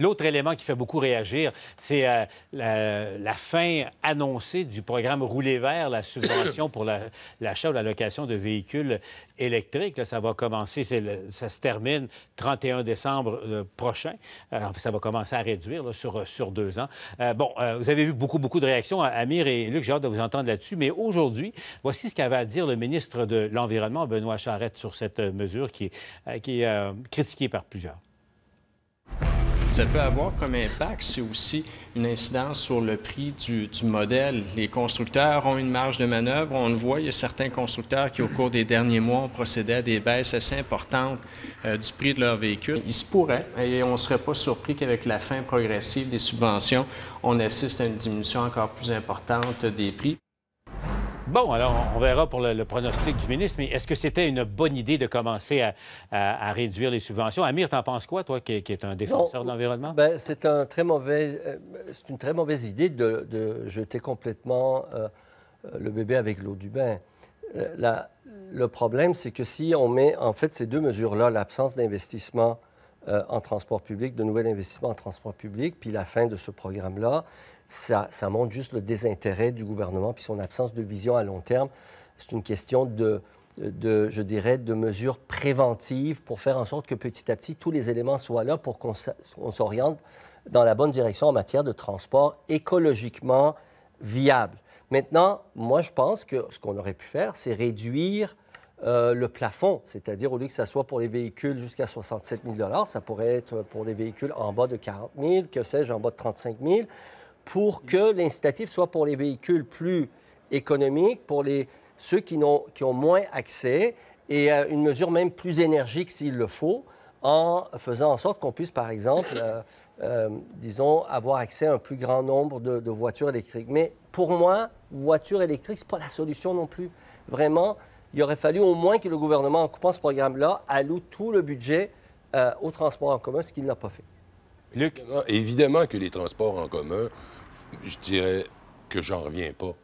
L'autre élément qui fait beaucoup réagir, c'est euh, la, fin annoncée du programme Rouler vert, la subvention pour l'achat ou la location de véhicules électriques. ça va commencer, ça se termine 31 décembre euh, prochain. Euh, fait, ça va commencer à réduire sur, deux ans. bon, vous avez vu beaucoup, beaucoup de réactions. Amir et Luc, j'ai hâte de vous entendre là-dessus. Mais aujourd'hui, voici ce qu'avait à dire le ministre de l'Environnement, Benoît Charette, sur cette mesure qui est critiquée par plusieurs ça peut avoir comme impact, c'est aussi une incidence sur le prix du, modèle. Les constructeurs ont une marge de manœuvre. On le voit, il y a certains constructeurs qui, au cours des derniers mois, ont procédé à des baisses assez importantes euh, du prix de leur véhicule. Il se pourrait, et on ne serait pas surpris qu'avec la fin progressive des subventions, on assiste à une diminution encore plus importante des prix. Bon, alors on verra pour le, pronostic du ministre, mais est-ce que c'était une bonne idée de commencer à, réduire les subventions? Amir, t'en penses quoi, toi, qui, es un défenseur de l'environnement? Ben, euh, c'est une très mauvaise idée de, jeter complètement euh, le bébé avec l'eau du bain. Euh, le problème, c'est que si on met en fait ces deux mesures-là, l'absence d'investissement en transport public, de nouvel investissement en transport public, puis la fin de ce programme-là, ça, montre juste le désintérêt du gouvernement puis son absence de vision à long terme. C'est une question de, je dirais, de mesures préventives pour faire en sorte que petit à petit, tous les éléments soient là pour qu'on s'oriente dans la bonne direction en matière de transport écologiquement viable. Maintenant, moi, je pense que ce qu'on aurait pu faire, c'est réduire euh, le plafond, c'est-à-dire au lieu que ça soit pour les véhicules jusqu'à 67 000 ça pourrait être pour les véhicules en bas de 40 000, que sais-je, en bas de 35 000 pour que l'incitatif soit pour les véhicules plus économiques, pour les, ceux qui, ont, moins accès, et une mesure même plus énergique s'il le faut, en faisant en sorte qu'on puisse, par exemple, euh, euh, disons, avoir accès à un plus grand nombre de, voitures électriques. Mais pour moi, voiture électrique, ce n'est pas la solution non plus. Vraiment, il aurait fallu au moins que le gouvernement, en coupant ce programme-là, alloue tout le budget euh, au transport en commun, ce qu'il n'a pas fait. Évidemment, évidemment que les transports en commun, je dirais que j'en reviens pas.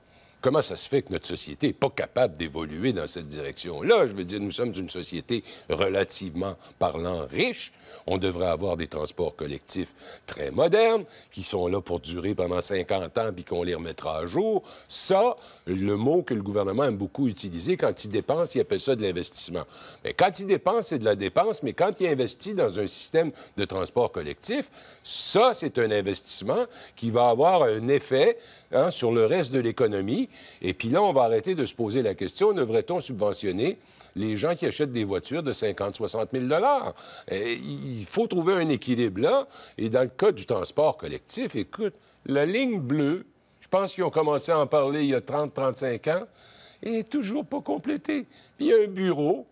Comment ça se fait que notre société n'est pas capable d'évoluer dans cette direction-là? Je veux dire, nous sommes une société relativement parlant riche. On devrait avoir des transports collectifs très modernes qui sont là pour durer pendant 50 ans puis qu'on les remettra à jour. Ça, le mot que le gouvernement aime beaucoup utiliser quand il dépense, il appelle ça de l'investissement. Mais quand il dépense, c'est de la dépense, mais quand il investit dans un système de transport collectif, ça, c'est un investissement qui va avoir un effet hein, sur le reste de l'économie et puis là, on va arrêter de se poser la question, devrait-on subventionner les gens qui achètent des voitures de 50, 60 000 Il faut trouver un équilibre là. Et dans le cas du transport collectif, écoute, la ligne bleue, je pense qu'ils ont commencé à en parler il y a 30, 35 ans, est toujours pas complétée. il y a un bureau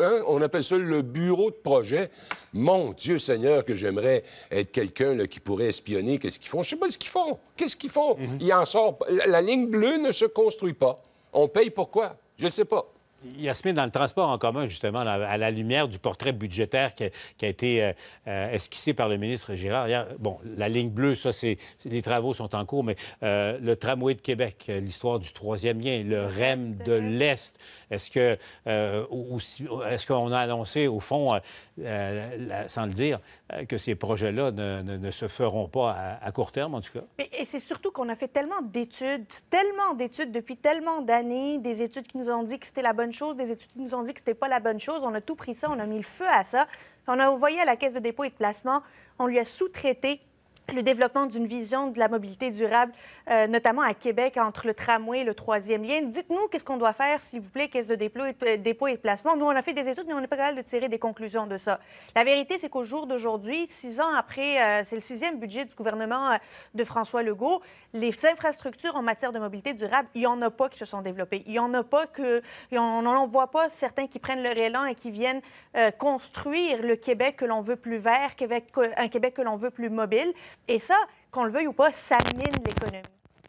Hein, on appelle ça le bureau de projet. Mon Dieu Seigneur, que j'aimerais être quelqu'un qui pourrait espionner qu'est-ce qu'ils font. Je sais pas ce qu'ils font. Qu'est-ce qu'ils font? Mhm. Il en sort... La, ligne bleue ne se construit pas. On paye pourquoi? Je ne sais pas. Yasmine, dans le transport en commun, justement, à la lumière du portrait budgétaire qui a, été euh, euh, esquissé par le ministre Gérard hier, bon, la ligne bleue, ça, c'est les travaux sont en cours, mais euh, le tramway de Québec, l'histoire du troisième lien, le REM de l'Est, est-ce que est-ce qu'on a annoncé, au fond, sans le dire, que ces projets-là ne, se feront pas à, court terme, en tout cas? et c'est surtout qu'on a fait tellement d'études, tellement d'études depuis tellement d'années, des études qui nous ont dit que c'était la bonne chose. Des études nous ont dit que c'était pas la bonne chose. On a tout pris ça, on a mis le feu à ça. On a envoyé à la Caisse de dépôt et de placement. On lui a sous-traité le développement d'une vision de la mobilité durable, euh, notamment à Québec, entre le tramway et le troisième lien. Dites-nous qu'est-ce qu'on doit faire, s'il vous plaît, caisse de dépôt et, euh, dépôt et placement. Nous, on a fait des études, mais on n'est pas capable de tirer des conclusions de ça. La vérité, c'est qu'au jour d'aujourd'hui, six ans après, euh, c'est le sixième budget du gouvernement de François Legault, les infrastructures en matière de mobilité durable, il n'y en a pas qui se sont développées. Il n'y en a pas que... On n'en voit pas certains qui prennent leur élan et qui viennent construire le Québec que l'on veut plus vert, un Québec que l'on veut plus mobile. Et ça, qu'on le veuille ou pas, ça mine l'économie.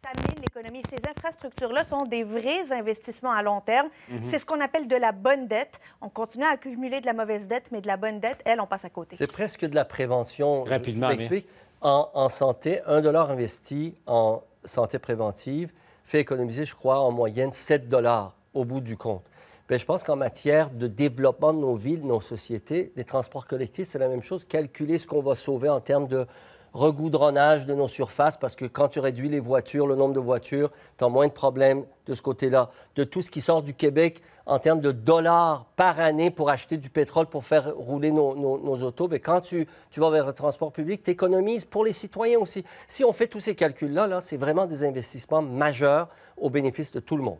Ça mine l'économie. Ces infrastructures-là sont des vrais investissements à long terme. Mhm. C'est ce qu'on appelle de la bonne dette. On continue à accumuler de la mauvaise dette, mais de la bonne dette, elle, on passe à côté. C'est presque de la prévention. Rapidement, je, je en, en, santé, un dollar investi en santé préventive fait économiser, je crois, en moyenne 7 dollars au bout du compte. Bien, je pense qu'en matière de développement de nos villes, de nos sociétés, des transports collectifs, c'est la même chose. Calculer ce qu'on va sauver en termes de regoudronnage de nos surfaces, parce que quand tu réduis les voitures, le nombre de voitures, tu as moins de problèmes de ce côté-là. De tout ce qui sort du Québec en termes de dollars par année pour acheter du pétrole pour faire rouler nos, autos, mais ben, quand tu, vas vers le transport public, tu économises pour les citoyens aussi. Si on fait tous ces calculs-là, -là, c'est vraiment des investissements majeurs au bénéfice de tout le monde.